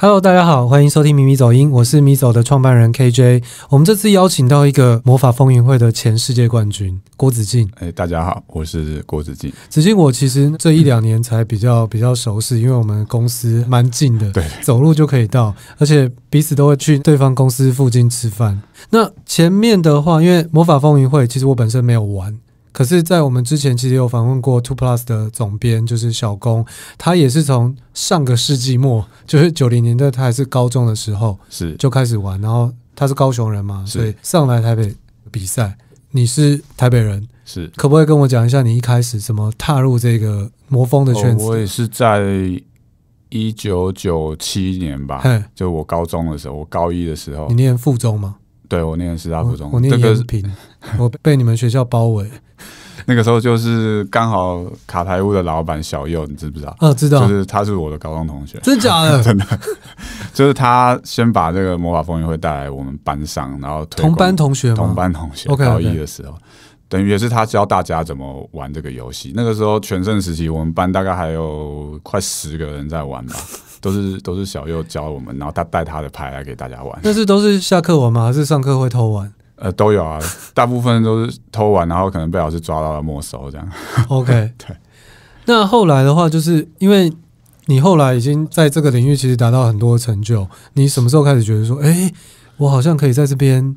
Hello，大家好，欢迎收听《米米走音》，我是米走的创办人 KJ。我们这次邀请到一个魔法风云会的前世界冠军郭子敬。哎，大家好，我是郭子敬。子敬，我其实这一两年才比较比较熟悉，因为我们公司蛮近的，对，走路就可以到，而且彼此都会去对方公司附近吃饭。那前面的话，因为魔法风云会，其实我本身没有玩。可是，在我们之前其实有访问过 Two Plus 的总编，就是小工，他也是从上个世纪末，就是九零年代，他还是高中的时候是就开始玩。然后他是高雄人嘛，所以上来台北比赛。你是台北人，是可不可以跟我讲一下你一开始怎么踏入这个魔方的圈子？我也是在一九九七年吧，就我高中的时候，我高一的时候，你念附中吗？对我念师大附中，我念延平，我被你们学校包围。那个时候就是刚好卡牌屋的老板小佑，你知不知道？哦，知道，就是他是我的高中同学，真的假的？真的，就是他先把这个魔法风云会带来我们班上，然后同班同学，同班同学，高一的时候，等于也是他教大家怎么玩这个游戏。那个时候全盛时期，我们班大概还有快十个人在玩吧。都是都是小右教我们，然后他带他的牌来给大家玩。但是都是下课玩吗？还是上课会偷玩？呃，都有啊，大部分都是偷玩，然后可能被老师抓到了没收这样。OK，对。那后来的话，就是因为你后来已经在这个领域其实达到很多成就，你什么时候开始觉得说，哎，我好像可以在这边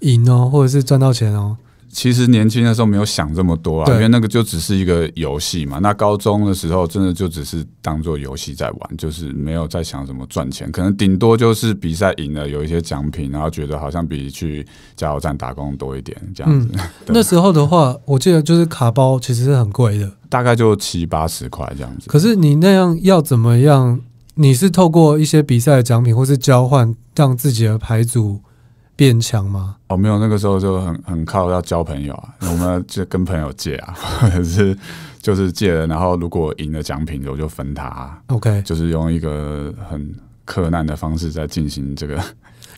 赢哦，或者是赚到钱哦？其实年轻的时候没有想这么多啊，因为那个就只是一个游戏嘛。那高中的时候真的就只是当做游戏在玩，就是没有在想什么赚钱，可能顶多就是比赛赢了有一些奖品，然后觉得好像比去加油站打工多一点这样子。那时候的话，我记得就是卡包其实很贵的，大概就七八十块这样子。可是你那样要怎么样？你是透过一些比赛奖品或是交换，让自己的牌组？变强吗？哦，没有，那个时候就很很靠要交朋友啊，我们就跟朋友借啊，或者是就是借了，然后如果赢了奖品，我就分他。OK，就是用一个很困难的方式在进行这个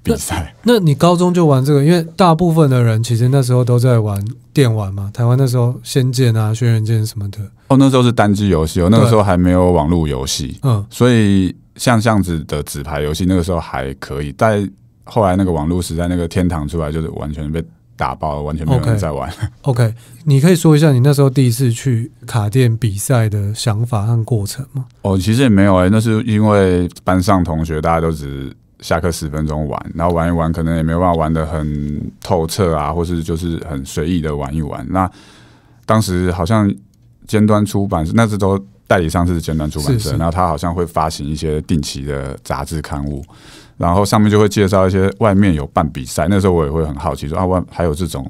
比赛。那你高中就玩这个，因为大部分的人其实那时候都在玩电玩嘛，台湾那时候仙剑啊、轩辕剑什么的。哦，那时候是单机游戏，哦，那个时候还没有网络游戏。嗯，所以像这样子的纸牌游戏，那个时候还可以在。后来那个网络时代，那个天堂出来就是完全被打爆了，完全没有人再玩。OK，你可以说一下你那时候第一次去卡店比赛的想法和过程吗？哦，其实也没有哎，那是因为班上同学大家都只下课十分钟玩，然后玩一玩，可能也没有办法玩的很透彻啊，或是就是很随意的玩一玩。那当时好像尖端出版社，那是都代理商是尖端出版社，然后他好像会发行一些定期的杂志刊物。然后上面就会介绍一些外面有办比赛，那时候我也会很好奇说啊，外还有这种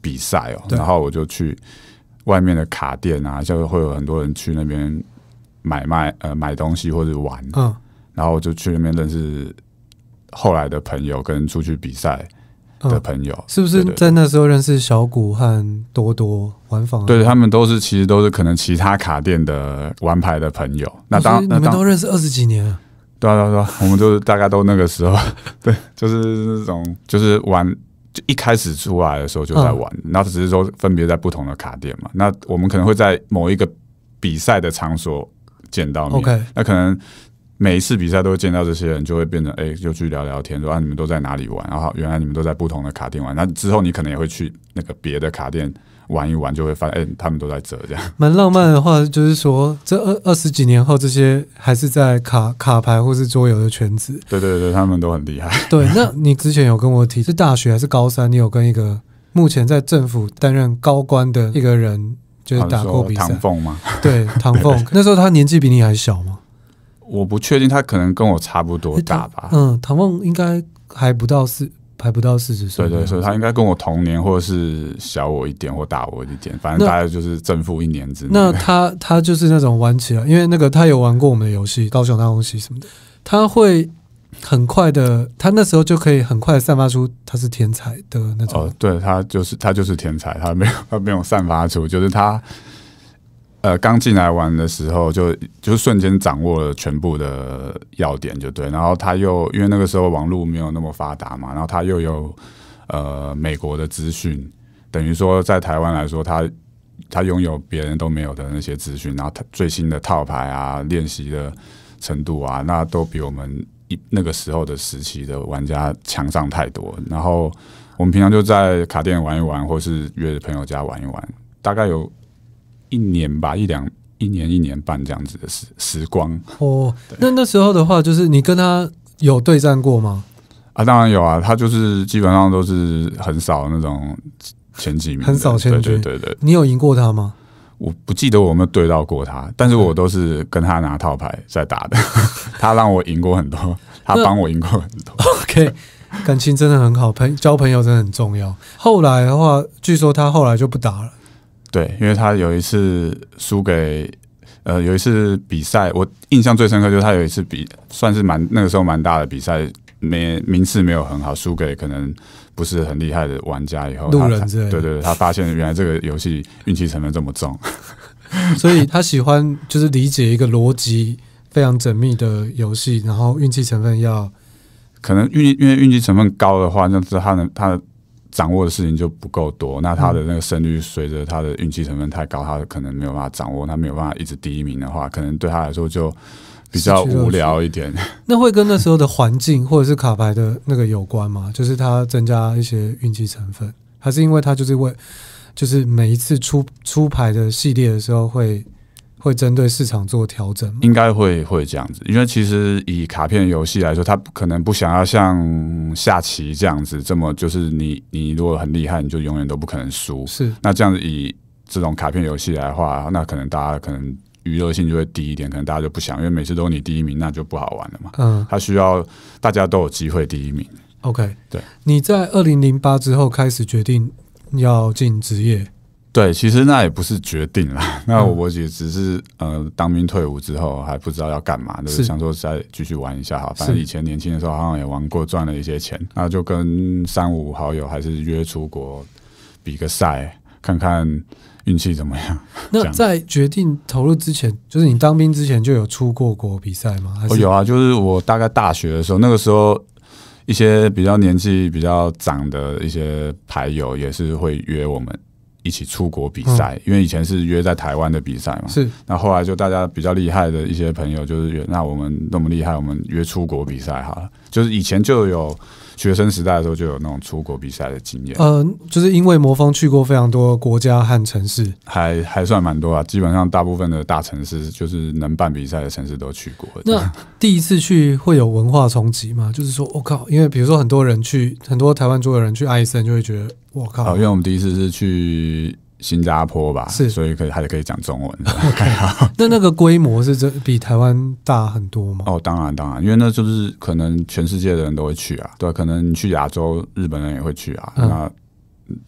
比赛哦。然后我就去外面的卡店啊，就会有很多人去那边买卖呃买东西或者玩。嗯，然后就去那边认识后来的朋友，跟出去比赛的朋友，是不是在那时候认识小谷和多多玩房？对他们都是其实都是可能其他卡店的玩牌的朋友。那当你们都认识二十几年了。对啊对啊，我们就是大家都那个时候，对，就是那种就是玩，就一开始出来的时候就在玩，那、只是说分别在不同的卡店嘛。那我们可能会在某一个比赛的场所见到，OK？你那可能每一次比赛都会见到这些人，就会变成哎，就去聊聊天，说啊你们都在哪里玩？然后原来你们都在不同的卡店玩，那之后你可能也会去那个别的卡店。玩一玩就会发现，哎，他们都在折这样。蛮浪漫的话，就是说，这二二十几年后，这些还是在卡卡牌或是桌游的圈子。对对对，他们都很厉害。对，那你之前有跟我提，是大学还是高三？你有跟一个目前在政府担任高官的一个人，就是打过比赛。唐凤吗？对，唐凤。那时候他年纪比你还小吗？我不确定，他可能跟我差不多大吧。嗯，唐凤应该还不到四。还不到四十岁，对对所以他应该跟我同年，或者是小我一点，或大我一点，反正大概就是正负一年之内。那他他就是那种玩起来，因为那个他有玩过我们的游戏《高雄大公袭》什么的，他会很快的，他那时候就可以很快散发出他是天才的那种。哦，对，他就是他就是天才，他没有他没有散发出，就是他。呃，刚进来玩的时候就就瞬间掌握了全部的要点，就对。然后他又因为那个时候网络没有那么发达嘛，然后他又有呃美国的资讯，等于说在台湾来说，他他拥有别人都没有的那些资讯，然后他最新的套牌啊、练习的程度啊，那都比我们一那个时候的时期的玩家强上太多。然后我们平常就在卡店玩一玩，或是约朋友家玩一玩，大概有。一年吧，一两一年一年半这样子的时时光哦。那那时候的话，就是你跟他有对战过吗？啊，当然有啊，他就是基本上都是很少那种前几名，很少前几名。对对对你有赢过他吗？我不记得我有没有对到过他，但是我都是跟他拿套牌在打的。他让我赢过很多，他帮我赢过很多。OK，感情真的很好，朋交朋友真的很重要。后来的话，据说他后来就不打了。对，因为他有一次输给，呃，有一次比赛，我印象最深刻就是他有一次比，算是蛮那个时候蛮大的比赛，没名次没有很好，输给可能不是很厉害的玩家以后，路人对对，他发现原来这个游戏运气成分这么重，所以他喜欢就是理解一个逻辑非常缜密的游戏，然后运气成分要可能运因为运气成分高的话，那这他能他。掌握的事情就不够多，那他的那个胜率随着他的运气成分太高，他可能没有办法掌握，他没有办法一直第一名的话，可能对他来说就比较无聊一点。那会跟那时候的环境或者是卡牌的那个有关吗？就是他增加一些运气成分，还是因为他就是为，就是每一次出出牌的系列的时候会。会针对市场做调整吗？应该会会这样子，因为其实以卡片游戏来说，它不可能不想要像下棋这样子，这么就是你你如果很厉害，你就永远都不可能输。是那这样子以这种卡片游戏来话，那可能大家可能娱乐性就会低一点，可能大家就不想，因为每次都你第一名，那就不好玩了嘛。嗯，它需要大家都有机会第一名。OK，对，你在二零零八之后开始决定要进职业。对，其实那也不是决定了。那我也只是呃，当兵退伍之后还不知道要干嘛，就是想说再继续玩一下哈。反正以前年轻的时候好像也玩过，赚了一些钱，那就跟三五好友还是约出国比个赛，看看运气怎么样。那在决定投入之前，就是你当兵之前就有出过国比赛吗？我有啊，就是我大概大学的时候，那个时候一些比较年纪比较长的一些牌友也是会约我们。一起出国比赛，因为以前是约在台湾的比赛嘛。是，那后来就大家比较厉害的一些朋友，就是那我们那么厉害，我们约出国比赛好了。就是以前就有。学生时代的时候就有那种出国比赛的经验，嗯，就是因为魔方去过非常多国家和城市，还还算蛮多啊。基本上大部分的大城市，就是能办比赛的城市都去过。那第一次去会有文化冲击吗？就是说，我靠，因为比如说很多人去，很多台湾做的人去埃森就会觉得我靠，因为我们第一次是去。新加坡吧，是，所以可以还是可以讲中文。那那个规模是这比台湾大很多吗？哦，当然当然，因为那就是可能全世界的人都会去啊，对，可能你去亚洲，日本人也会去啊，那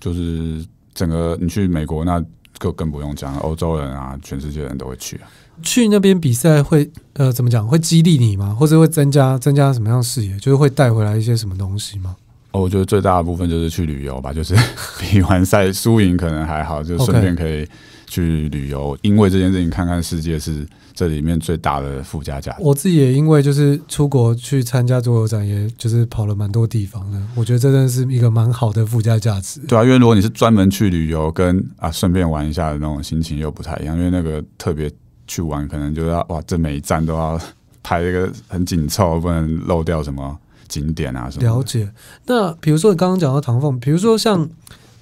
就是整个你去美国，那更更不用讲了，欧洲人啊，全世界人都会去啊。去那边比赛会呃，怎么讲？会激励你吗？或者会增加增加什么样的视野？就是会带回来一些什么东西吗？哦，我觉得最大的部分就是去旅游吧，就是 比完赛输赢可能还好，就顺便可以去旅游，因为这件事情看看世界是这里面最大的附加价值。我自己也因为就是出国去参加桌游展，也就是跑了蛮多地方的，我觉得真的是一个蛮好的附加价值。对啊，因为如果你是专门去旅游，跟啊顺便玩一下的那种心情又不太一样，因为那个特别去玩，可能就要哇，这每一站都要拍 一个很紧凑，不能漏掉什么。景点啊，什么。了解。那比如说，你刚刚讲到唐凤，比如说像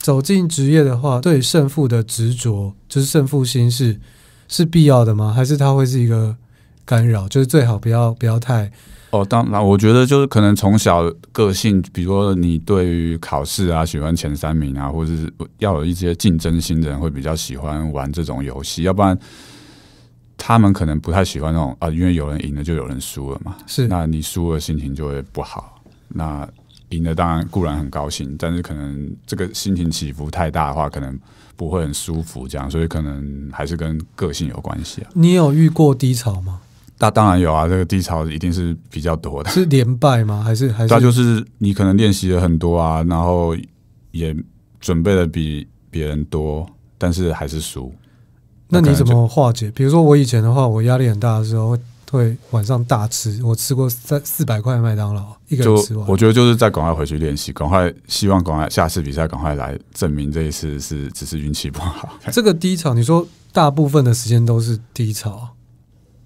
走进职业的话，对胜负的执着，就是胜负心是是必要的吗？还是它会是一个干扰？就是最好不要不要太……哦，当然，我觉得就是可能从小个性，比如说你对于考试啊，喜欢前三名啊，或者是要有一些竞争心的人会比较喜欢玩这种游戏，要不然。他们可能不太喜欢那种啊，因为有人赢了就有人输了嘛。是，那你输了心情就会不好。那赢的当然固然很高兴，但是可能这个心情起伏太大的话，可能不会很舒服。这样，所以可能还是跟个性有关系啊。你有遇过低潮吗？那当然有啊，这个低潮一定是比较多的。是连败吗？还是还是？那就是你可能练习了很多啊，然后也准备的比别人多，但是还是输。那你怎么化解？比如说我以前的话，我压力很大的时候会晚上大吃，我吃过三四百块麦当劳一个人吃完。我觉得就是再赶快回去练习，赶快希望赶快下次比赛赶快来证明这一次是只是运气不好。这个低潮，你说大部分的时间都是低潮。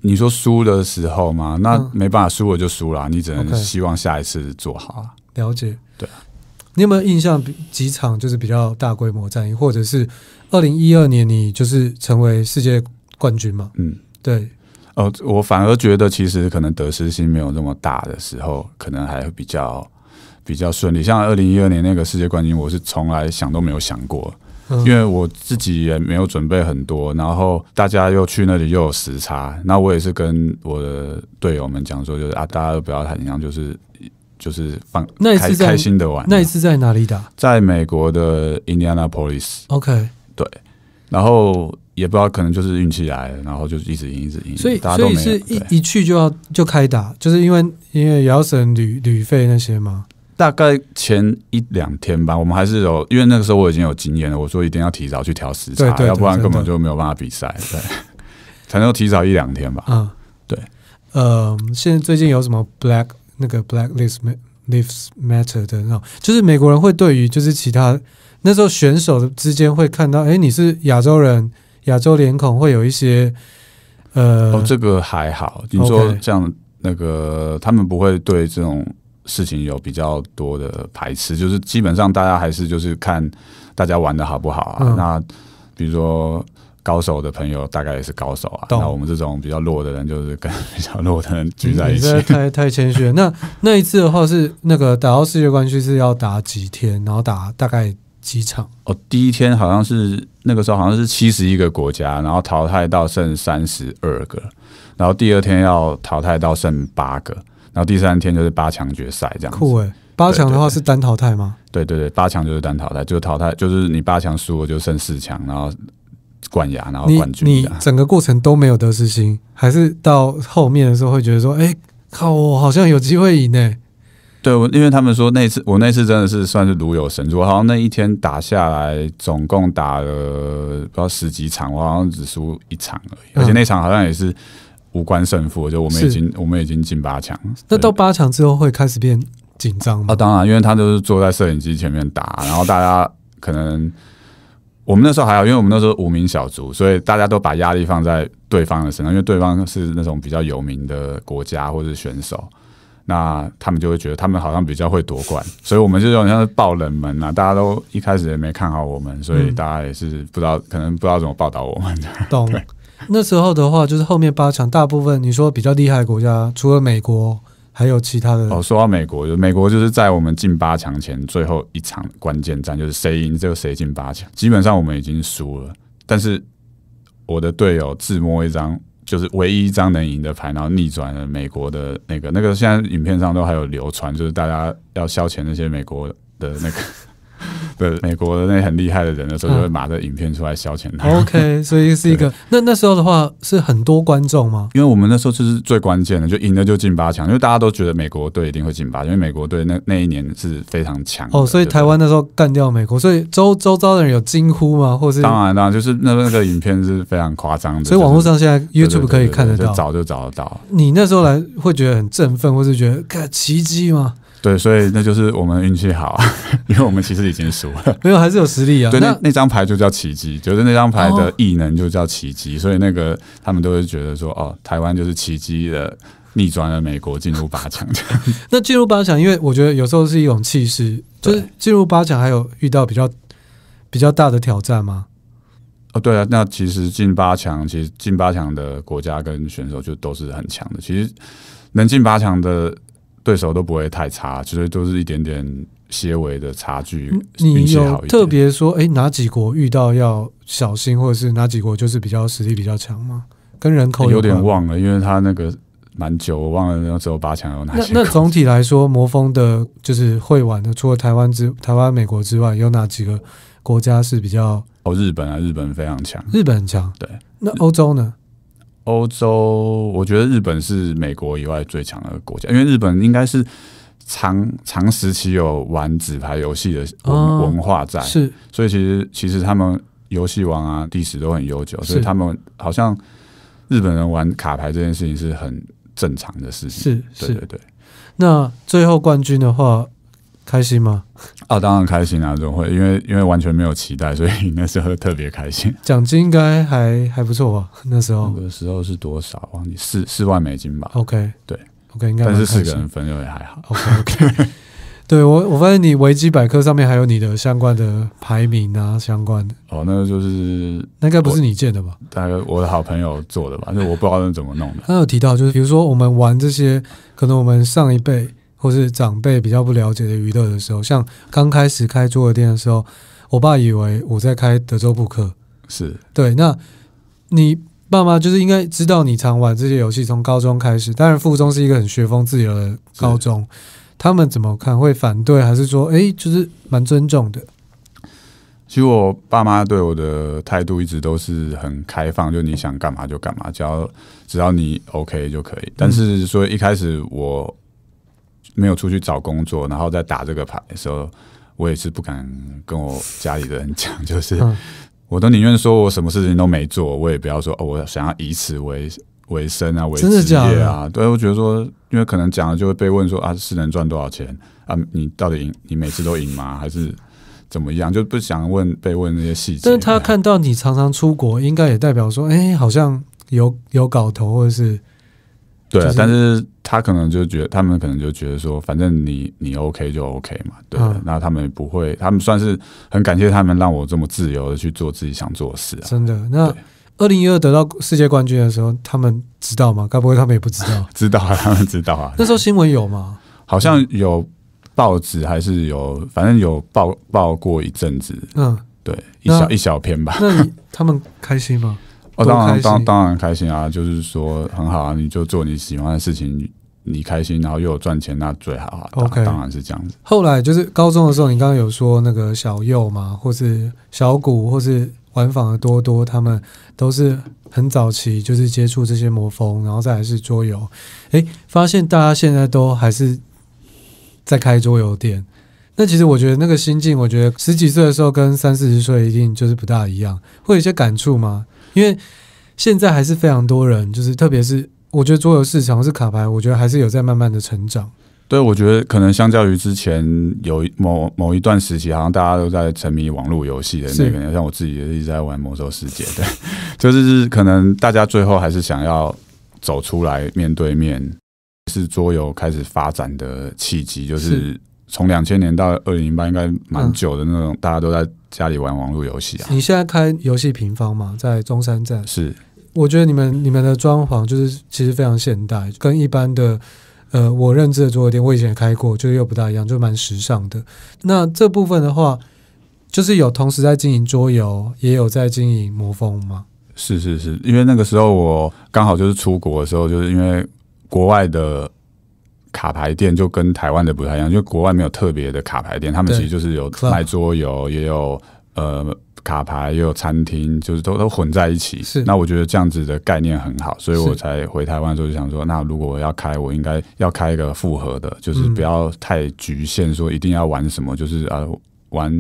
你说输的时候嘛，那没办法，输了就输了，你只能希望下一次做好了。了解，对啊。你有没有印象几场就是比较大规模战役，或者是？二零一二年，你就是成为世界冠军吗？嗯，对。哦，我反而觉得其实可能得失心没有那么大的时候，可能还比较比较顺利。像二零一二年那个世界冠军，我是从来想都没有想过，因为我自己也没有准备很多，然后大家又去那里又有时差。那我也是跟我的队友们讲说，就是啊，大家都不要太紧张，就是就是放那一次开心的玩。那一次在哪里打？在美国的印第安纳 i c e OK。对，然后也不知道，可能就是运气来了，然后就是一直赢，一直赢。所以，所以是一一去就要就开打，就是因为因为要省旅旅费那些吗？大概前一两天吧，我们还是有，因为那个时候我已经有经验了，我说一定要提早去调时差，要不然根本就没有办法比赛。对，才能提早一两天吧。嗯，对。呃，现在最近有什么 Black 那个 Black Lives Lives Matter 的那种，就是美国人会对于就是其他。那时候选手之间会看到，哎，你是亚洲人，亚洲脸孔会有一些，呃，哦，这个还好。你说像那个，他们不会对这种事情有比较多的排斥，就是基本上大家还是就是看大家玩的好不好啊。那比如说高手的朋友大概也是高手啊。那我们这种比较弱的人，就是跟比较弱的人聚在一起，太 太谦虚了。那那一次的话是那个打到世界冠军是要打几天，然后打大概。机场哦，第一天好像是那个时候，好像是七十一个国家，然后淘汰到剩三十二个，然后第二天要淘汰到剩八个，然后第三天就是八强决赛这样。酷诶八强的话是单淘汰吗？对对对，八强就是单淘汰，就淘汰，就是你八强输了就剩四强，然后冠亚，然后冠军。你你整个过程都没有得失心，还是到后面的时候会觉得说，哎，靠，我好像有机会赢诶。对，我因为他们说那次我那次真的是算是如有神助，好像那一天打下来总共打了不知道十几场，我好像只输一场而已，而且那场好像也是无关胜负，就我们已经我们已经进八强。那到八强之后会开始变紧张吗？啊，当然，因为他就是坐在摄影机前面打，然后大家可能我们那时候还好，因为我们那时候无名小卒，所以大家都把压力放在对方的身上，因为对方是那种比较有名的国家或者选手。那他们就会觉得他们好像比较会夺冠，所以我们就种像是爆冷门呐。大家都一开始也没看好我们，所以大家也是不知道，可能不知道怎么报道我们。懂。那时候的话，就是后面八强大部分，你说比较厉害国家，除了美国，还有其他的。哦，说到美国，美国就是在我们进八强前最后一场关键战，就是谁赢就谁进八强。基本上我们已经输了，但是我的队友自摸一张。就是唯一一张能赢的牌，然后逆转了美国的那个那个，现在影片上都还有流传，就是大家要消遣那些美国的那个。对美国的那很厉害的人的时候，就会拿着影片出来消遣。他。O K，所以是一个那那时候的话是很多观众吗？因为我们那时候就是最关键的，就赢了就进八强，因为大家都觉得美国队一定会进八，因为美国队那那一年是非常强。哦，所以台湾那时候干掉美国，所以周周遭的人有惊呼吗？或是当然当然，就是那那个影片是非常夸张的，所以网络上现在 YouTube 可以看得到，早就找得到。你那时候来会觉得很振奋，或是觉得看奇迹吗？对，所以那就是我们运气好，因为我们其实已经输了。没有，还是有实力啊。对，那那张牌就叫奇迹，就是那张牌的异能就叫奇迹。所以那个他们都会觉得说，哦，台湾就是奇迹的逆转了，美国进入八强。那进入八强，因为我觉得有时候是一种气势。就是进入八强，还有遇到比较比较大的挑战吗？哦，对啊，那其实进八强，其实进八强的国家跟选手就都是很强的。其实能进八强的。对手都不会太差，其实都是一点点些微的差距，你有特别说，哎，哪几国遇到要小心，或者是哪几国就是比较实力比较强吗？跟人口有点忘了，因为他那个蛮久，我忘了那时候八强有哪些。那总体来说，魔峰的，就是会玩的，除了台湾之台湾、美国之外，有哪几个国家是比较？哦，日本啊，日本非常强，日本强。对，那欧洲呢？欧洲，我觉得日本是美国以外最强的国家，因为日本应该是长长时期有玩纸牌游戏的文文化在，是，所以其实其实他们游戏王啊历史都很悠久，所以他们好像日本人玩卡牌这件事情是很正常的事情，是，是，对对。那最后冠军的话。开心吗？啊，当然开心啊，怎么会？因为因为完全没有期待，所以 那时候特别开心。奖金应该还还不错吧？那时候那时候是多少？忘记四四万美金吧。OK，对，OK 应该。但是四个人分又点还好。OK OK，对我我发现你维基百科上面还有你的相关的排名啊，相关的。哦，那个就是，那应该不是你建的吧？大概我的好朋友做的吧，就我不知道是怎么弄的。他有提到，就是比如说我们玩这些，可能我们上一辈。或是长辈比较不了解的娱乐的时候，像刚开始开桌游店的时候，我爸以为我在开德州扑克，是对。那你爸妈就是应该知道你常玩这些游戏，从高中开始，当然附中是一个很学风自由的高中，他们怎么看会反对，还是说哎，就是蛮尊重的？其实我爸妈对我的态度一直都是很开放，就你想干嘛就干嘛，只要只要你 OK 就可以。但是说一开始我。没有出去找工作，然后再打这个牌的时候，我也是不敢跟我家里的人讲，就是我都宁愿说我什么事情都没做，我也不要说哦，我想要以此为为生啊，为职业啊。对，我觉得说，因为可能讲了就会被问说啊，是能赚多少钱啊？你到底赢你每次都赢吗？还是怎么样？就不想问被问那些细节。但是他看到你常常出国，应该也代表说，哎，好像有有搞头，或者是。对，但是他可能就觉得，他们可能就觉得说，反正你你 OK 就 OK 嘛。对，那他们不会，他们算是很感谢他们让我这么自由的去做自己想做的事。啊。真的，那二零一二得到世界冠军的时候，他们知道吗？该不会他们也不知道？知道啊，他们知道啊。那时候新闻有吗？好像有报纸，还是有，反正有报报过一阵子。嗯，对，一小一小篇吧。那你他们开心吗？哦，当然，当当然开心啊！就是说很好啊，你就做你喜欢的事情，你开心，然后又有赚钱，那最好啊。O K，当然是这样子。后来就是高中的时候，你刚刚有说那个小右嘛，或是小谷，或是玩坊的多多，他们都是很早期就是接触这些魔方，然后再来是桌游。哎，发现大家现在都还是在开桌游店。那其实我觉得那个心境，我觉得十几岁的时候跟三四十岁一定就是不大一样，会有一些感触吗？因为现在还是非常多人，就是特别是我觉得桌游市场是卡牌，我觉得还是有在慢慢的成长。对，我觉得可能相较于之前有某某一段时期，好像大家都在沉迷网络游戏的那个，像我自己也一直在玩《魔兽世界》对，就是可能大家最后还是想要走出来，面对面是桌游开始发展的契机，就是。从两千年到二零零八，应该蛮久的那种，大家都在家里玩网络游戏啊。你现在开游戏平方嘛，在中山站。是，我觉得你们你们的装潢就是其实非常现代，跟一般的呃我认知的桌游店，我以前也开过，就是又不大一样，就蛮时尚的。那这部分的话，就是有同时在经营桌游，也有在经营魔方吗？是是是，因为那个时候我刚好就是出国的时候，就是因为国外的。卡牌店就跟台湾的不太一样，因为国外没有特别的卡牌店，他们其实就是有卖桌游，也有呃卡牌，也有餐厅，就是都都混在一起。是那我觉得这样子的概念很好，所以我才回台湾的时候就想说，那如果我要开，我应该要开一个复合的，就是不要太局限，说一定要玩什么，就是啊玩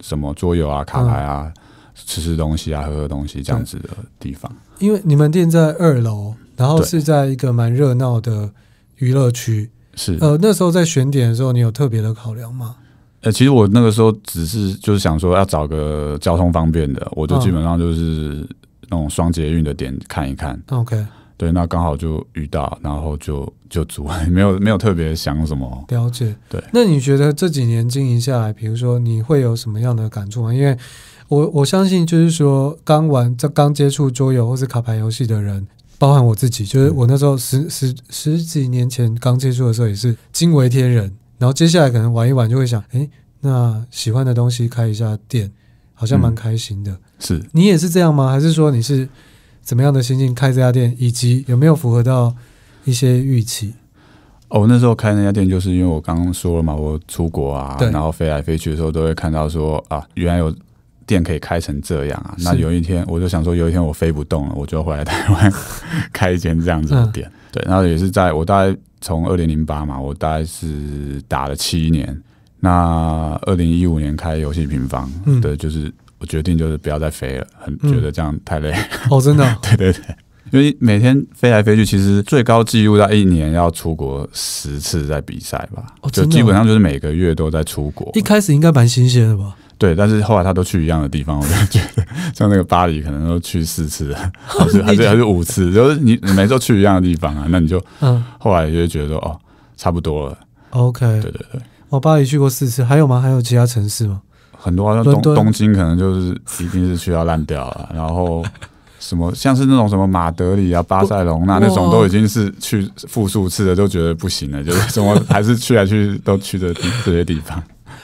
什么桌游啊、卡牌啊，吃吃东西啊、喝喝东西这样子的地方。因为你们店在二楼，然后是在一个蛮热闹的娱乐区。是呃，那时候在选点的时候，你有特别的考量吗？呃，其实我那个时候只是就是想说要找个交通方便的，我就基本上就是那种双捷运的点看一看。OK，对，那刚好就遇到，然后就就租，没有没有特别想什么。了解，对。那你觉得这几年经营下来，比如说你会有什么样的感触吗？因为我我相信就是说刚玩这刚接触桌游或是卡牌游戏的人。包含我自己，就是我那时候十十十几年前刚接触的时候也是惊为天人，然后接下来可能玩一玩就会想，哎，那喜欢的东西开一家店好像蛮开心的。是你也是这样吗？还是说你是怎么样的心境开这家店，以及有没有符合到一些预期？哦，那时候开那家店就是因为我刚刚说了嘛，我出国啊，然后飞来飞去的时候都会看到说啊，原来有。店可以开成这样啊！那有一天，我就想说，有一天我飞不动了，我就回来台湾开一间这样子的店。对，然后也是在，我大概从二零零八嘛，我大概是打了七年。那二零一五年开游戏平方，对，就是我决定就是不要再飞了，很觉得这样太累。哦，真的？对对对，因为每天飞来飞去，其实最高纪录到一年要出国十次在比赛吧？哦，基本上就是每个月都在出国。一开始应该蛮新鲜的吧？对，但是后来他都去一样的地方，我就觉得像那个巴黎，可能都去四次，还是 还是还是五次，就是你你每次都去一样的地方啊，那你就嗯，后来就觉得哦，差不多了。OK，对对对，我巴黎去过四次，还有吗？还有其他城市吗？很多，啊，像东东京，可能就是一定是去到烂掉了。然后什么，像是那种什么马德里啊、巴塞隆那那种，都已经是去复数次的，都觉得不行了，就是怎么还是去来去都去的这些地方。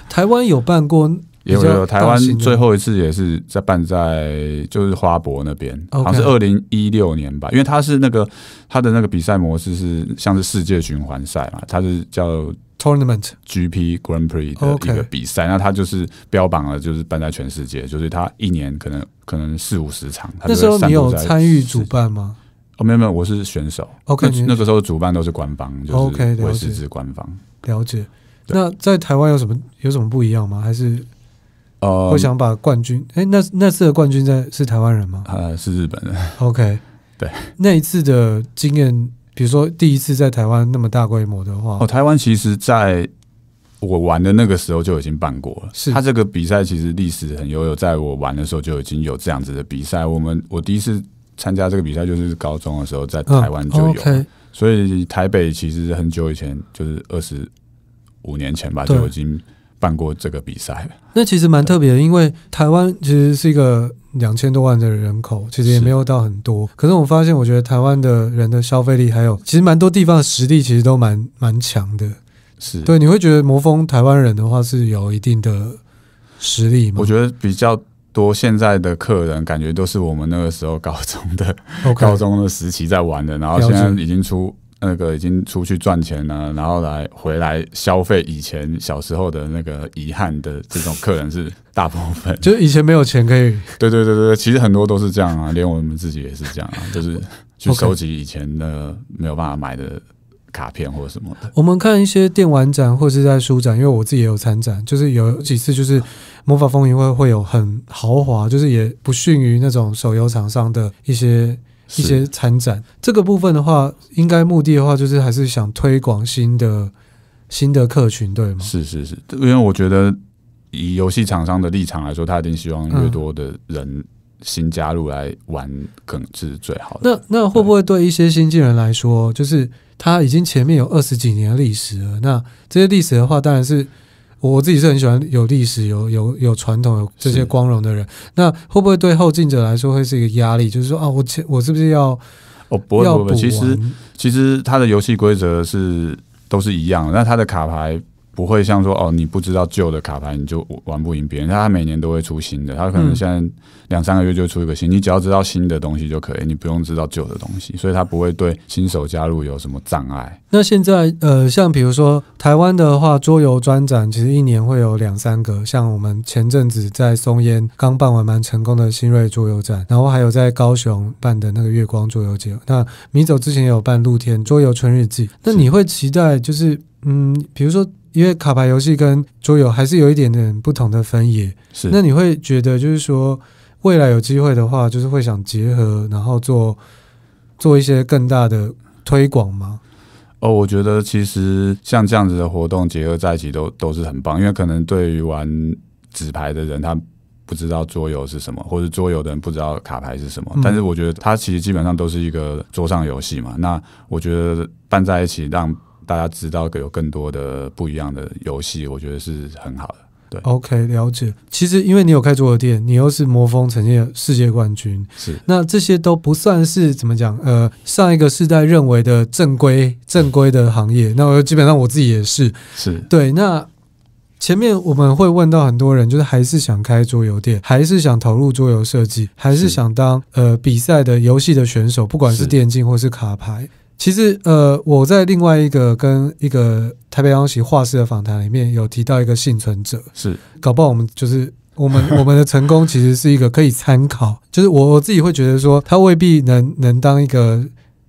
台湾有办过。也有台湾最后一次也是在办在就是花博那边，好像是二零一六年吧，因为它是那个它的那个比赛模式是像是世界循环赛嘛，它是叫 tournament GP Grand Prix 的一个比赛，那它就是标榜了就是办在全世界，就是它一年可能可能四五十场。那时候你有参与主办吗？哦，没有没有，我是选手。OK，那个时候主办都是官方，OK 了解，也是指官方了解。那在台湾有什么有什么不一样吗？还是？呃，我想把冠军。哎，那那次的冠军在是台湾人吗？啊，是日本人。OK，对。那一次的经验，比如说第一次在台湾那么大规模的话，哦，台湾其实在我玩的那个时候就已经办过了。是他这个比赛其实历史很悠悠，在我玩的时候就已经有这样子的比赛。我们我第一次参加这个比赛就是高中的时候，在台湾就有，所以台北其实很久以前，就是二十五年前吧，就已经。办过这个比赛，那其实蛮特别的，因为台湾其实是一个两千多万的人口，其实也没有到很多。可是我发现，我觉得台湾的人的消费力还有，其实蛮多地方的实力其实都蛮蛮强的。是对，你会觉得魔风台湾人的话是有一定的实力。吗？我觉得比较多现在的客人，感觉都是我们那个时候高中的高中的时期在玩的，然后现在已经出。那个已经出去赚钱了，然后来回来消费以前小时候的那个遗憾的这种客人是大部分，就是以前没有钱可以。对对对对，其实很多都是这样啊，连我们自己也是这样啊，就是去收集以前的没有办法买的卡片或什么的。我们看一些电玩展或是在书展，因为我自己也有参展，就是有几次就是魔法风云会会有很豪华，就是也不逊于那种手游厂商的一些。一些参展这个部分的话，应该目的的话，就是还是想推广新的新的客群，对吗？是是是，因为我觉得以游戏厂商的立场来说，他一定希望越多的人新加入来玩梗，是最好的。那那会不会对一些新进人来说，就是他已经前面有二十几年的历史了，那这些历史的话，当然是。我自己是很喜欢有历史、有有有传统、有这些光荣的人。那会不会对后进者来说会是一个压力？就是说啊，我我是不是要？哦，不会不会，其实其实他的游戏规则是都是一样，那他的卡牌。不会像说哦，你不知道旧的卡牌你就玩不赢别人。他每年都会出新的，他可能现在两三个月就出一个新。你只要知道新的东西就可以，你不用知道旧的东西，所以他不会对新手加入有什么障碍。那现在呃，像比如说台湾的话，桌游专展其实一年会有两三个。像我们前阵子在松烟刚办完蛮成功的新锐桌游展，然后还有在高雄办的那个月光桌游节。那米走之前也有办露天桌游春日记。那你会期待就是嗯，比如说。因为卡牌游戏跟桌游还是有一点点不同的分野，是那你会觉得就是说未来有机会的话，就是会想结合，然后做做一些更大的推广吗？哦，我觉得其实像这样子的活动结合在一起都都是很棒，因为可能对于玩纸牌的人，他不知道桌游是什么，或者桌游的人不知道卡牌是什么，但是我觉得它其实基本上都是一个桌上游戏嘛。那我觉得办在一起让。大家知道有更多的不一样的游戏，我觉得是很好的。对，OK，了解。其实因为你有开桌游店，你又是魔方世界世界冠军，是那这些都不算是怎么讲呃，上一个世代认为的正规正规的行业。那我基本上我自己也是是对。那前面我们会问到很多人，就是还是想开桌游店，还是想投入桌游设计，还是想当呃比赛的游戏的选手，不管是电竞或是卡牌。其实，呃，我在另外一个跟一个太平洋企画师的访谈里面有提到一个幸存者，是搞不好我们就是 我们我们的成功其实是一个可以参考，就是我我自己会觉得说他未必能能当一个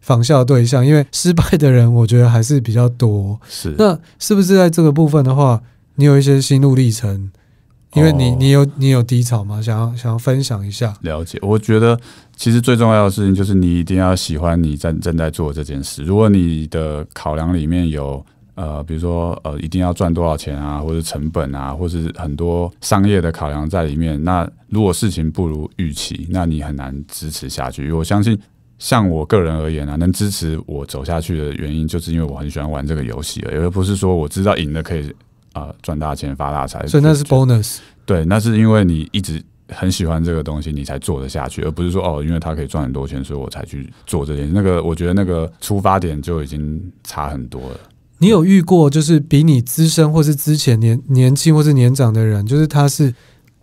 仿效对象，因为失败的人我觉得还是比较多。是那是不是在这个部分的话，你有一些心路历程？因为你你有你有低潮吗？想要想要分享一下？了解，我觉得。其实最重要的事情就是你一定要喜欢你正正在做这件事。如果你的考量里面有呃，比如说呃，一定要赚多少钱啊，或者成本啊，或是很多商业的考量在里面，那如果事情不如预期，那你很难支持下去。我相信，像我个人而言啊，能支持我走下去的原因，就是因为我很喜欢玩这个游戏，而不是说我知道赢了可以啊赚大钱发大财。所以那是 bonus。对，那是因为你一直。很喜欢这个东西，你才做得下去，而不是说哦，因为他可以赚很多钱，所以我才去做这件事。那个，我觉得那个出发点就已经差很多了。你有遇过就是比你资深或是之前年年轻或是年长的人，就是他是？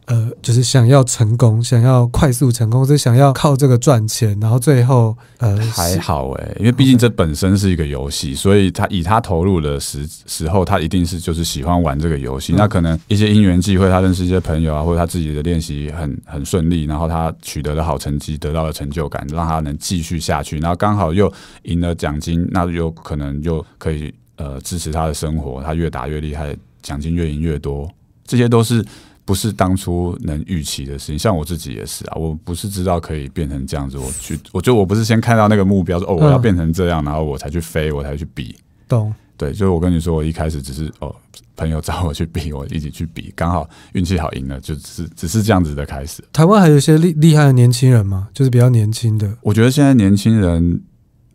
呃，就是想要成功，想要快速成功，是想要靠这个赚钱，然后最后呃还好哎，因为毕竟这本身是一个游戏，所以他以他投入的时时候，他一定是就是喜欢玩这个游戏。那可能一些因缘际会，他认识一些朋友啊，或者他自己的练习很很顺利，然后他取得了好成绩，得到了成就感，让他能继续下去。然后刚好又赢了奖金，那就可能就可以呃支持他的生活。他越打越厉害，奖金越赢越多，这些都是。不是当初能预期的事情，像我自己也是啊，我不是知道可以变成这样子，我去，我就我不是先看到那个目标说哦，我要变成这样，然后我才去飞，我才去比。懂，对，就是我跟你说，我一开始只是哦，朋友找我去比，我一起去比，刚好运气好赢了，就只只是这样子的开始。台湾还有一些厉厉害的年轻人吗？就是比较年轻的。我觉得现在年轻人。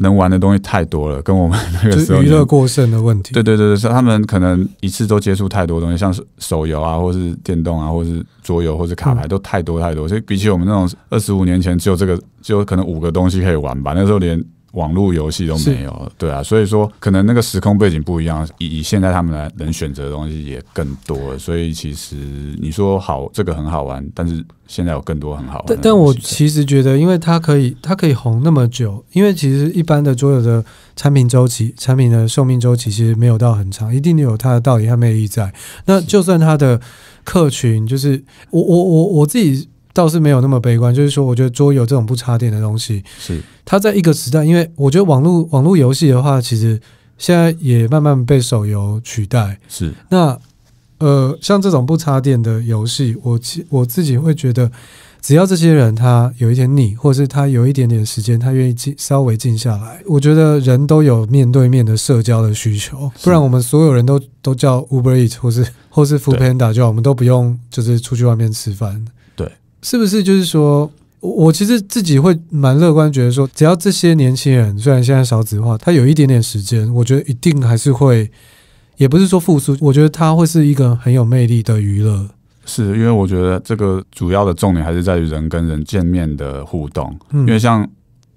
能玩的东西太多了，跟我们那个时候就是娱乐过剩的问题。对对对对，是他们可能一次都接触太多东西，像手手游啊，或是电动啊，或是桌游或是卡牌都太多太多。所以比起我们那种二十五年前只有这个，只有可能五个东西可以玩吧，那时候连。网络游戏都没有对啊，所以说可能那个时空背景不一样，以以现在他们来能选择的东西也更多，所以其实你说好这个很好玩，但是现在有更多很好玩。但但我其实觉得，因为它可以，它可以红那么久，因为其实一般的所有的产品周期、产品的寿命周期其实没有到很长，一定有它的道理和魅力在。那就算它的客群，就是我我我我自己。倒是没有那么悲观，就是说，我觉得桌游这种不插电的东西，是它在一个时代，因为我觉得网络网络游戏的话，其实现在也慢慢被手游取代。是那呃，像这种不插电的游戏，我我自己会觉得，只要这些人他有一点腻，或是他有一点点时间，他愿意静稍微静下来，我觉得人都有面对面的社交的需求，不然我们所有人都都叫 Uber Eat 或是或是 Food Panda 就好，我们都不用就是出去外面吃饭。是不是就是说，我其实自己会蛮乐观，觉得说，只要这些年轻人虽然现在少子化，他有一点点时间，我觉得一定还是会，也不是说复苏，我觉得他会是一个很有魅力的娱乐。是因为我觉得这个主要的重点还是在于人跟人见面的互动，因为像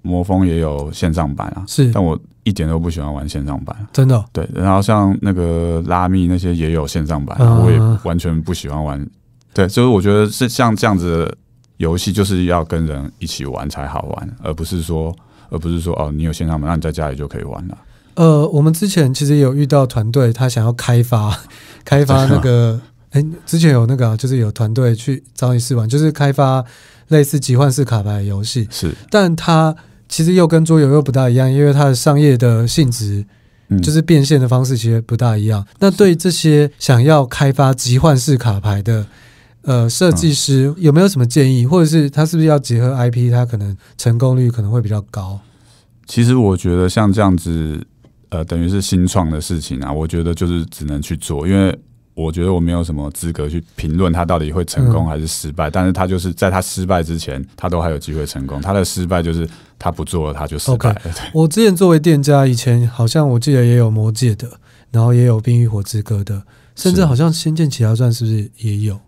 魔风也有线上版啊，是，但我一点都不喜欢玩线上版，真的。对，然后像那个拉密那些也有线上版，我也完全不喜欢玩。对，所以我觉得是像这样子的游戏，就是要跟人一起玩才好玩，而不是说，而不是说哦，你有线上门，那你在家里就可以玩了。呃，我们之前其实有遇到团队，他想要开发 开发那个，哎，之前有那个，就是有团队去找你试玩，就是开发类似集幻式卡牌游戏，是，但他其实又跟桌游又不大一样，因为它的商业的性质，嗯，就是变现的方式其实不大一样。那对这些想要开发集幻式卡牌的。呃，设计师有没有什么建议，或者是他是不是要结合 IP，他可能成功率可能会比较高？其实我觉得像这样子，呃，等于是新创的事情啊，我觉得就是只能去做，因为我觉得我没有什么资格去评论他到底会成功还是失败。但是他就是在他失败之前，他都还有机会成功。他的失败就是他不做了，他就失败。我之前作为店家，以前好像我记得也有魔界的，然后也有冰与火之歌的，甚至好像《仙剑奇侠传》是不是也有？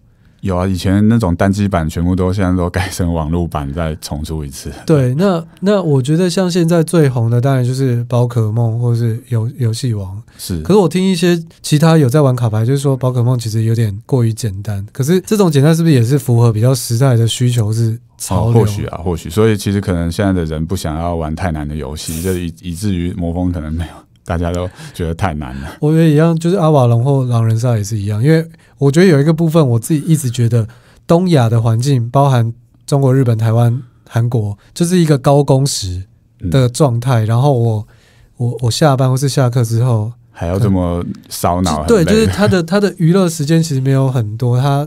有啊，以前那种单机版全部都现在都改成网络版，再重出一次。对，那那我觉得像现在最红的当然就是宝可梦或是游游戏王。是，可是我听一些其他有在玩卡牌，就是说宝可梦其实有点过于简单。可是这种简单是不是也是符合比较时代的需求？是哦，或许啊，或许。所以其实可能现在的人不想要玩太难的游戏，就以以至于魔方可能没有。大家都觉得太难了。我得一样，就是《阿瓦隆》或《狼人杀》也是一样，因为我觉得有一个部分，我自己一直觉得东亚的环境，包含中国、日本、台湾、韩国，就是一个高工时的状态。然后我我我下班或是下课之后，还要这么烧脑。对，就是他的他的娱乐时间其实没有很多，他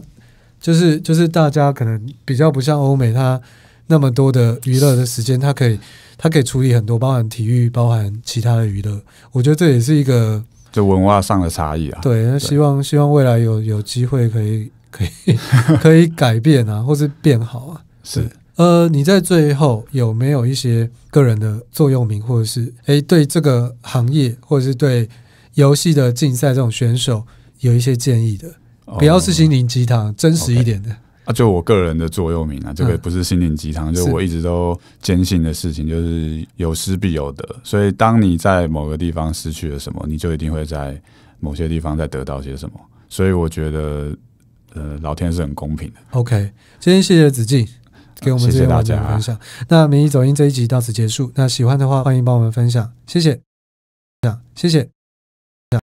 就是就是大家可能比较不像欧美，他。那么多的娱乐的时间，他可以，他可以处理很多，包含体育，包含其他的娱乐。我觉得这也是一个，就文化上的差异啊。对，希望希望未来有有机会可以可以 可以改变啊，或是变好啊。是，呃，你在最后有没有一些个人的座右铭，或者是诶，对这个行业，或者是对游戏的竞赛这种选手有一些建议的？不要是心灵鸡汤，真实一点的。就我个人的座右铭啊，这个不是心灵鸡汤，就是我一直都坚信的事情，就是有失必有得。所以，当你在某个地方失去了什么，你就一定会在某些地方再得到些什么。所以，我觉得，呃，老天是很公平的。OK，今天谢谢子敬。给我们谢谢大家分享。那民意走音这一集到此结束。那喜欢的话，欢迎帮我们分享，谢谢，谢谢。